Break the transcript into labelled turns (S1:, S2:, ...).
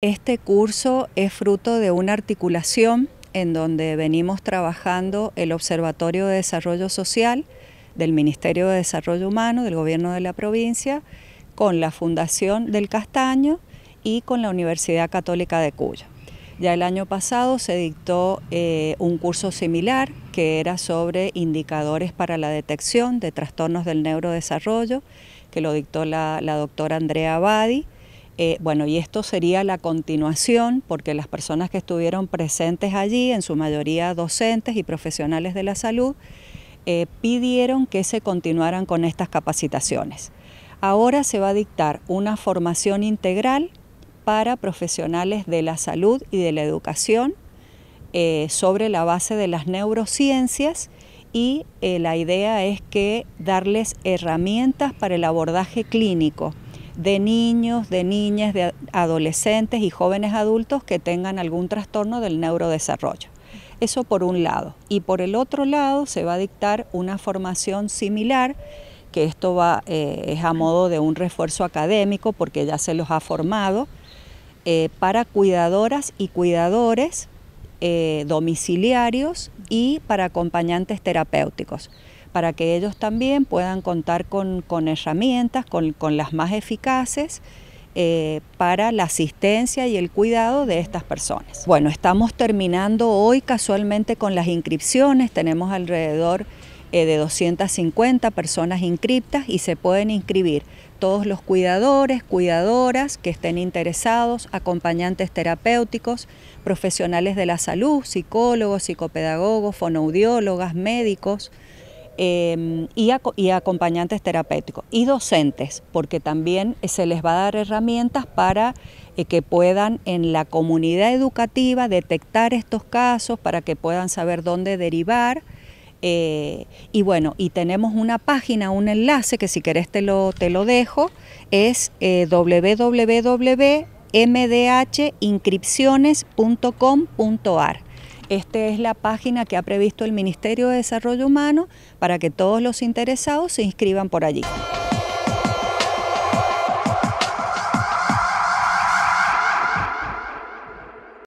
S1: Este curso es fruto de una articulación en donde venimos trabajando el Observatorio de Desarrollo Social del Ministerio de Desarrollo Humano, del Gobierno de la provincia, con la Fundación del Castaño y con la Universidad Católica de Cuyo. Ya el año pasado se dictó eh, un curso similar que era sobre indicadores para la detección de trastornos del neurodesarrollo, que lo dictó la, la doctora Andrea Abadi. Eh, bueno, y esto sería la continuación, porque las personas que estuvieron presentes allí, en su mayoría docentes y profesionales de la salud, eh, pidieron que se continuaran con estas capacitaciones. Ahora se va a dictar una formación integral para profesionales de la salud y de la educación eh, sobre la base de las neurociencias y la idea es que darles herramientas para el abordaje clínico de niños, de niñas, de adolescentes y jóvenes adultos que tengan algún trastorno del neurodesarrollo. Eso por un lado. Y por el otro lado se va a dictar una formación similar que esto va, eh, es a modo de un refuerzo académico porque ya se los ha formado, eh, para cuidadoras y cuidadores eh, domiciliarios y para acompañantes terapéuticos para que ellos también puedan contar con, herramientas, con, las más eficaces. Eh, para la asistencia y el cuidado de estas personas. Bueno, estamos terminando hoy casualmente con las inscripciones, tenemos alrededor eh, de 250 personas inscriptas y se pueden inscribir todos los cuidadores, cuidadoras que estén interesados, acompañantes terapéuticos, profesionales de la salud, psicólogos, psicopedagogos, fonoaudiólogas, médicos, Em, y, acompañantes terapéuticos y docentes, porque también eh, se les va a dar herramientas para eh, que puedan en la comunidad educativa detectar estos casos, para que puedan saber dónde derivar. Eh, y bueno, y tenemos una página, un enlace que si querés te lo, te lo dejo, es www.mdhinscripciones.com.ar. Esta es la página que ha previsto el Ministerio de Desarrollo Humano para que todos los interesados se inscriban por allí.